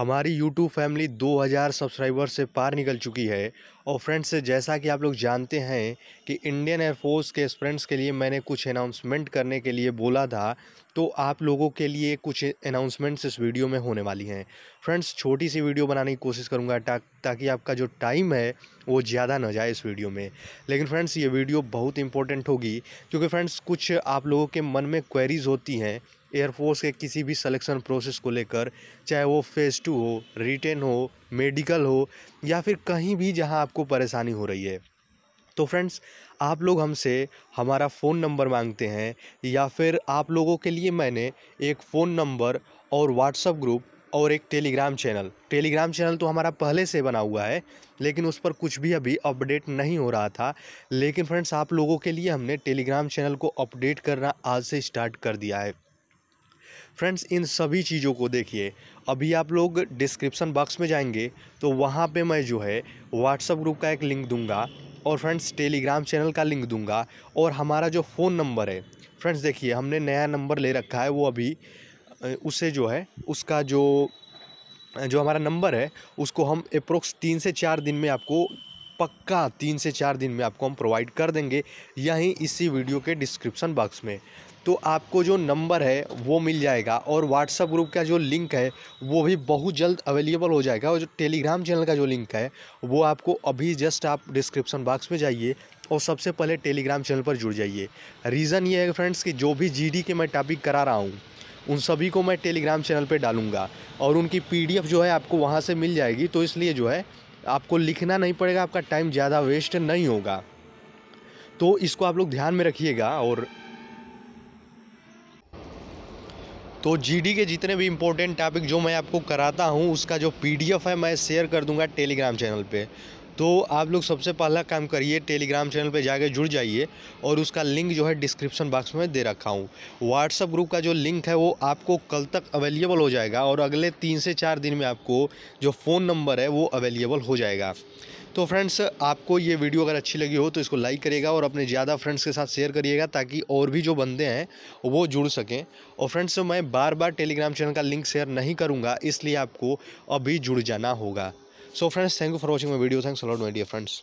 हमारी YouTube family 2000 subscriber से पार निकल चुकी है और फ्रेंड्स जैसा कि आप लोग जानते हैं कि इंडियन एयरफोर्स के फ्रेंड्स के लिए मैंने कुछ अनाउंसमेंट करने के लिए बोला था तो आप लोगों के लिए कुछ अनाउंसमेंट्स इस वीडियो में होने वाली हैं फ्रेंड्स छोटी सी वीडियो बनाने की कोशिश करूँगा ता, ताकि आपका जो टाइम है वो ज़्यादा ना जाए इस वीडियो में लेकिन फ्रेंड्स ये वीडियो बहुत इंपॉर्टेंट होगी क्योंकि फ्रेंड्स कुछ आप लोगों के मन में क्वेरीज़ होती हैं एयरफोर्स के किसी भी सिलेक्शन प्रोसेस को लेकर चाहे वो फेज़ टू हो रिटेन हो मेडिकल हो या फिर कहीं भी जहां आपको परेशानी हो रही है तो फ्रेंड्स आप लोग हमसे हमारा फ़ोन नंबर मांगते हैं या फिर आप लोगों के लिए मैंने एक फ़ोन नंबर और व्हाट्सअप ग्रुप और एक टेलीग्राम चैनल टेलीग्राम चैनल तो हमारा पहले से बना हुआ है लेकिन उस पर कुछ भी अभी अपडेट नहीं हो रहा था लेकिन फ्रेंड्स आप लोगों के लिए हमने टेलीग्राम चैनल को अपडेट करना आज से स्टार्ट कर दिया है फ्रेंड्स इन सभी चीज़ों को देखिए अभी आप लोग डिस्क्रिप्सन बॉक्स में जाएंगे तो वहाँ पे मैं जो है व्हाट्सअप ग्रुप का एक लिंक दूंगा और फ्रेंड्स टेलीग्राम चैनल का लिंक दूंगा और हमारा जो फ़ोन नंबर है फ्रेंड्स देखिए हमने नया नंबर ले रखा है वो अभी उसे जो है उसका जो जो हमारा नंबर है उसको हम अप्रोक्स तीन से चार दिन में आपको पक्का तीन से चार दिन में आपको हम प्रोवाइड कर देंगे यहीं इसी वीडियो के डिस्क्रिप्शन बॉक्स में तो आपको जो नंबर है वो मिल जाएगा और व्हाट्सअप ग्रुप का जो लिंक है वो भी बहुत जल्द अवेलेबल हो जाएगा और जो टेलीग्राम चैनल का जो लिंक है वो आपको अभी जस्ट आप डिस्क्रिप्शन बॉक्स में जाइए और सबसे पहले टेलीग्राम चैनल पर जुड़ जाइए रीज़न ये है फ्रेंड्स कि जो भी जी के मैं टॉपिक करा रहा हूँ उन सभी को मैं टेलीग्राम चैनल पर डालूंगा और उनकी पी जो है आपको वहाँ से मिल जाएगी तो इसलिए जो है आपको लिखना नहीं पड़ेगा आपका टाइम ज़्यादा वेस्ट नहीं होगा तो इसको आप लोग ध्यान में रखिएगा और तो जीडी के जितने भी इम्पोर्टेंट टॉपिक जो मैं आपको कराता हूँ उसका जो पीडीएफ है मैं शेयर कर दूंगा टेलीग्राम चैनल पे तो आप लोग सबसे पहला काम करिए टेलीग्राम चैनल पे जाके जुड़ जाइए और उसका लिंक जो है डिस्क्रिप्शन बॉक्स में दे रखा हूँ व्हाट्सअप ग्रुप का जो लिंक है वो आपको कल तक अवेलेबल हो जाएगा और अगले तीन से चार दिन में आपको जो फ़ोन नंबर है वो अवेलेबल हो जाएगा तो फ्रेंड्स आपको ये वीडियो अगर अच्छी लगी हो तो इसको लाइक करिएगा और अपने ज़्यादा फ्रेंड्स के साथ शेयर करिएगा ताकि और भी जो बंदे हैं वो जुड़ सकें और फ्रेंड्स मैं बार बार टेलीग्राम चैनल का लिंक शेयर नहीं करूँगा इसलिए आपको अभी जुड़ जाना होगा So friends, thank you for watching my video. Thanks a lot, my dear friends.